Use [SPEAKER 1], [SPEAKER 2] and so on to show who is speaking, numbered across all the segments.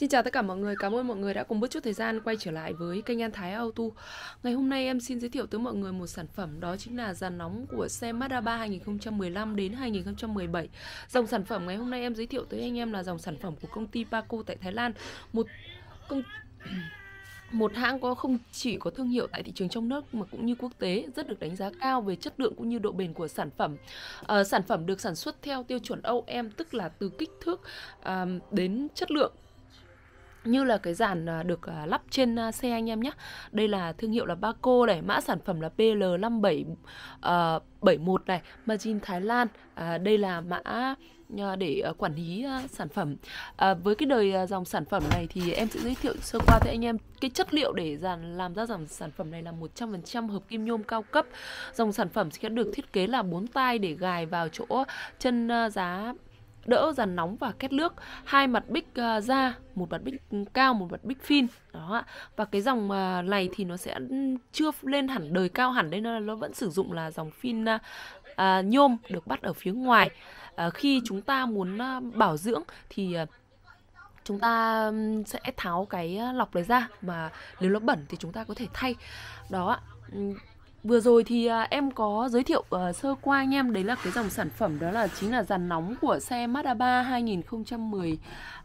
[SPEAKER 1] Xin chào tất cả mọi người, cảm ơn mọi người đã cùng bớt chút thời gian quay trở lại với kênh An Thái Auto Ngày hôm nay em xin giới thiệu tới mọi người một sản phẩm đó chính là dàn nóng của xe Mazda 3 2015 đến 2017 Dòng sản phẩm ngày hôm nay em giới thiệu tới anh em là dòng sản phẩm của công ty Paco tại Thái Lan Một công một hãng có không chỉ có thương hiệu tại thị trường trong nước mà cũng như quốc tế rất được đánh giá cao về chất lượng cũng như độ bền của sản phẩm. À, sản phẩm được sản xuất theo tiêu chuẩn OEM tức là từ kích thước à, đến chất lượng như là cái dàn à, được à, lắp trên à, xe anh em nhé. Đây là thương hiệu là Baco này, mã sản phẩm là PL5771 uh, này, margin Thái Lan. À, đây là mã để quản lý sản phẩm à, với cái đời dòng sản phẩm này thì em sẽ giới thiệu sơ qua tới anh em cái chất liệu để dàn làm ra dòng sản phẩm này là 100% hợp kim nhôm cao cấp dòng sản phẩm sẽ được thiết kế là bốn tay để gài vào chỗ chân giá đỡ dàn nóng và kết nước hai mặt bích uh, da một mặt bích cao một mặt bích phin đó ạ và cái dòng uh, này thì nó sẽ chưa lên hẳn đời cao hẳn đây nó vẫn sử dụng là dòng phin uh, uh, nhôm được bắt ở phía ngoài uh, khi chúng ta muốn uh, bảo dưỡng thì uh, chúng ta sẽ tháo cái lọc đấy ra mà nếu nó bẩn thì chúng ta có thể thay đó ạ Vừa rồi thì à, em có giới thiệu ờ, sơ qua anh em đấy là cái dòng sản phẩm đó là chính là dàn nóng của xe Mazda 3 2010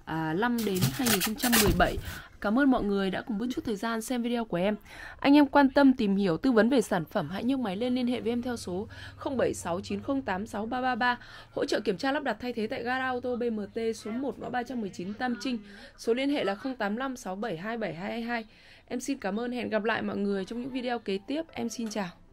[SPEAKER 1] à, năm đến 2017. Cảm ơn mọi người đã cùng bước chút thời gian xem video của em. Anh em quan tâm tìm hiểu tư vấn về sản phẩm hãy nhấc máy lên liên hệ với em theo số 0769086333, hỗ trợ kiểm tra lắp đặt thay thế tại gara ô tô BMT số 1 ngõ 319 Tam Trinh. Số liên hệ là 0856727222. Em xin cảm ơn hẹn gặp lại mọi người trong những video kế tiếp. Em xin chào.